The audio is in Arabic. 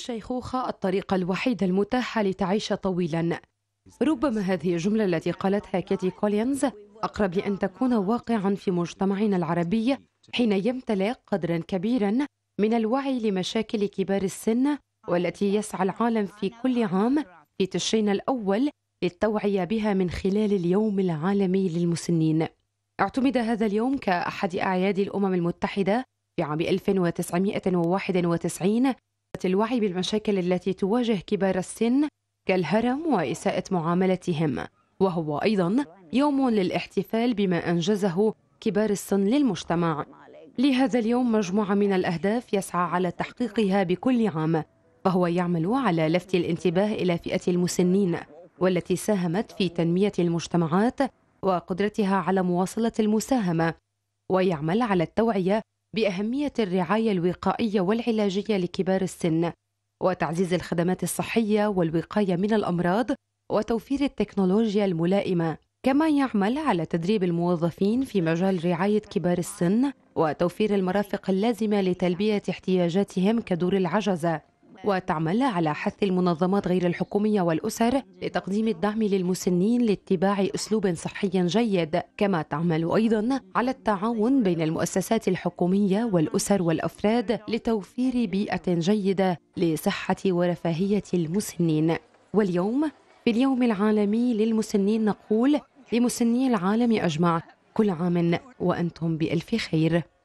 الشيخوخة الطريقة الوحيدة المتاحة لتعيش طويلا ربما هذه الجملة التي قالتها كاتي كولينز أقرب لأن تكون واقعا في مجتمعنا العربي حين يمتلئ قدرا كبيرا من الوعي لمشاكل كبار السن والتي يسعى العالم في كل عام في تشرين الأول للتوعية بها من خلال اليوم العالمي للمسنين اعتمد هذا اليوم كأحد أعياد الأمم المتحدة في عام 1991 الوعي بالمشاكل التي تواجه كبار السن كالهرم وإساءة معاملتهم وهو أيضا يوم للاحتفال بما أنجزه كبار السن للمجتمع لهذا اليوم مجموعة من الأهداف يسعى على تحقيقها بكل عام فهو يعمل على لفت الانتباه إلى فئة المسنين والتي ساهمت في تنمية المجتمعات وقدرتها على مواصلة المساهمة ويعمل على التوعية باهميه الرعايه الوقائيه والعلاجيه لكبار السن وتعزيز الخدمات الصحيه والوقايه من الامراض وتوفير التكنولوجيا الملائمه كما يعمل على تدريب الموظفين في مجال رعايه كبار السن وتوفير المرافق اللازمه لتلبيه احتياجاتهم كدور العجزه وتعمل على حث المنظمات غير الحكومية والأسر لتقديم الدعم للمسنين لاتباع أسلوب صحي جيد كما تعمل أيضا على التعاون بين المؤسسات الحكومية والأسر والأفراد لتوفير بيئة جيدة لصحة ورفاهية المسنين واليوم في اليوم العالمي للمسنين نقول لمسني العالم أجمع كل عام وأنتم بألف خير